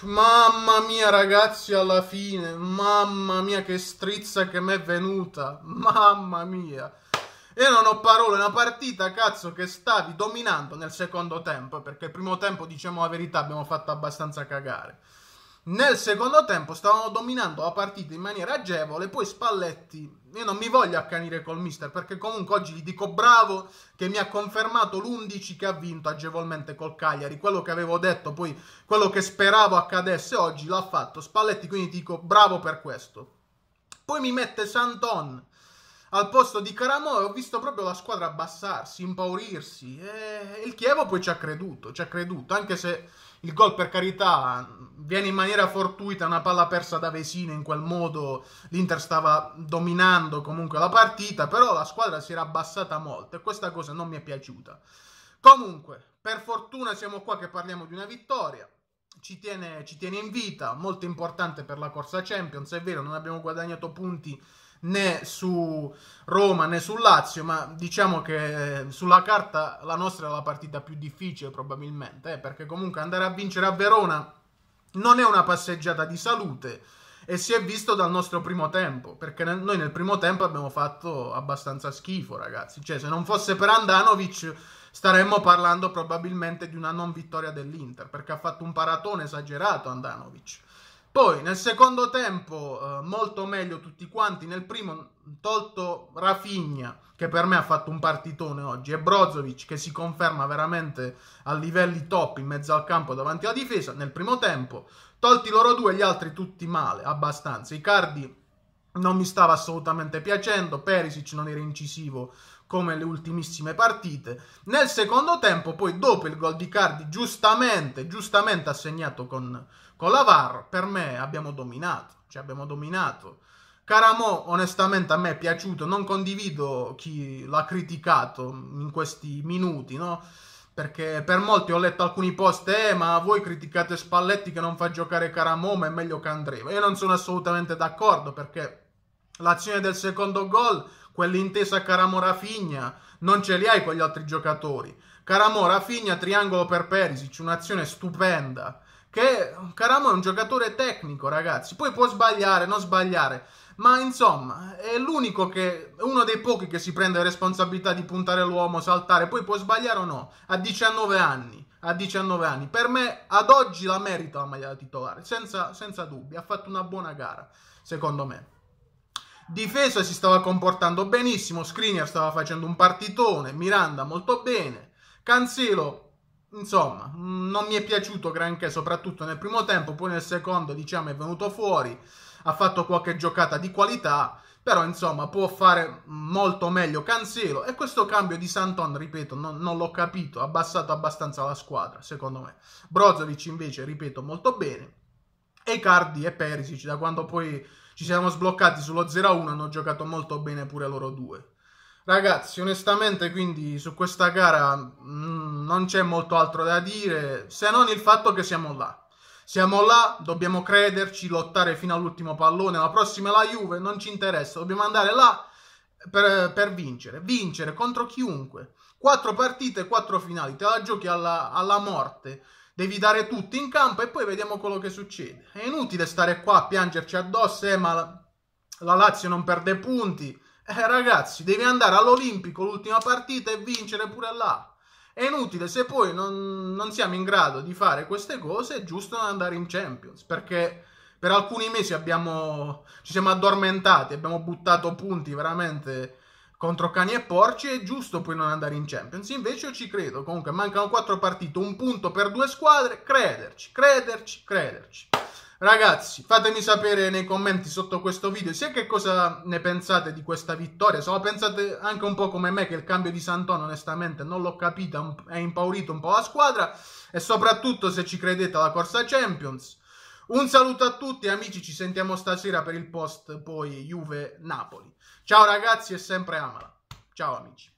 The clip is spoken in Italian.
Mamma mia ragazzi alla fine, mamma mia che strizza che mi è venuta, mamma mia. Io non ho parole, una partita cazzo che stavi dominando nel secondo tempo, perché il primo tempo diciamo la verità abbiamo fatto abbastanza cagare. Nel secondo tempo stavano dominando la partita in maniera agevole, poi Spalletti, io non mi voglio accanire col mister perché comunque oggi gli dico bravo che mi ha confermato l'11 che ha vinto agevolmente col Cagliari, quello che avevo detto, poi quello che speravo accadesse oggi l'ha fatto Spalletti, quindi dico bravo per questo. Poi mi mette Santon al posto di Caramò ho visto proprio la squadra abbassarsi, impaurirsi. E il Chievo poi ci ha creduto, ci ha creduto, anche se il gol per carità viene in maniera fortuita, una palla persa da Vesino in quel modo, l'Inter stava dominando comunque la partita, però la squadra si era abbassata molto e questa cosa non mi è piaciuta. Comunque, per fortuna siamo qua che parliamo di una vittoria. Ci tiene, ci tiene in vita, molto importante per la corsa Champions, è vero, non abbiamo guadagnato punti né su Roma né su Lazio, ma diciamo che eh, sulla carta la nostra è la partita più difficile probabilmente, eh, perché comunque andare a vincere a Verona non è una passeggiata di salute e si è visto dal nostro primo tempo, perché noi nel primo tempo abbiamo fatto abbastanza schifo, ragazzi. Cioè, se non fosse per Andanovic staremmo parlando probabilmente di una non vittoria dell'Inter, perché ha fatto un paratone esagerato Andanovic. Poi nel secondo tempo eh, molto meglio tutti quanti, nel primo tolto Rafinha che per me ha fatto un partitone oggi e Brozovic che si conferma veramente a livelli top in mezzo al campo davanti alla difesa nel primo tempo, tolti loro due gli altri tutti male, abbastanza. Icardi non mi stava assolutamente piacendo, Perisic non era incisivo come le ultimissime partite. Nel secondo tempo, poi dopo il gol di Cardi, giustamente, giustamente assegnato con, con la VAR, per me abbiamo dominato, cioè abbiamo dominato. Caramo onestamente a me è piaciuto, non condivido chi l'ha criticato in questi minuti, no? Perché per molti ho letto alcuni post, eh, ma voi criticate Spalletti che non fa giocare Caramo, ma è meglio che Andreva. Io non sono assolutamente d'accordo perché L'azione del secondo gol, quell'intesa Caramora-Figna, non ce li hai con gli altri giocatori. Caramora-Figna, triangolo per Perisic, un'azione stupenda. Che Caramo è un giocatore tecnico, ragazzi. Poi può sbagliare, non sbagliare. Ma insomma, è l'unico che. È uno dei pochi che si prende la responsabilità di puntare l'uomo, saltare. Poi può sbagliare o no. A 19 anni. A 19 anni. Per me, ad oggi la merita la maglia da titolare. Senza, senza dubbi. Ha fatto una buona gara, secondo me. Difesa si stava comportando benissimo, Skriniar stava facendo un partitone, Miranda molto bene, Cancelo, insomma, mm, non mi è piaciuto granché, soprattutto nel primo tempo, poi nel secondo, diciamo, è venuto fuori, ha fatto qualche giocata di qualità, però insomma può fare molto meglio Cancelo e questo cambio di Santon, ripeto, non, non l'ho capito, ha abbassato abbastanza la squadra, secondo me. Brozovic invece, ripeto, molto bene. E Cardi e Perisic, da quando poi ci siamo sbloccati sullo 0-1, hanno giocato molto bene pure loro due. Ragazzi, onestamente, quindi su questa gara mh, mm, non c'è molto altro da dire se non il fatto che siamo là. Siamo là, dobbiamo crederci, lottare fino all'ultimo pallone. La prossima è la Juve, non ci interessa, dobbiamo andare là per, per vincere. Vincere contro chiunque. Quattro partite, quattro finali, te la giochi alla, alla morte devi dare tutto in campo e poi vediamo quello che succede. È inutile stare qua a piangerci addosso, eh, ma la, la Lazio non perde punti. Eh, ragazzi, devi andare all'Olimpico l'ultima partita e vincere pure là. È inutile, se poi non, non siamo in grado di fare queste cose, è giusto andare in Champions, perché per alcuni mesi abbiamo, ci siamo addormentati, abbiamo buttato punti veramente contro cani e porci è giusto poi non andare in Champions. Invece io ci credo, comunque mancano quattro partite, un punto per due squadre, crederci, crederci, crederci. Ragazzi, fatemi sapere nei commenti sotto questo video sia che cosa ne pensate di questa vittoria, se lo pensate anche un po' come me che il cambio di Sant'On onestamente non l'ho capita, è impaurito un po' la squadra e soprattutto se ci credete alla corsa Champions. Un saluto a tutti amici, ci sentiamo stasera per il post poi Juve-Napoli. Ciao ragazzi e sempre amala. Ciao amici.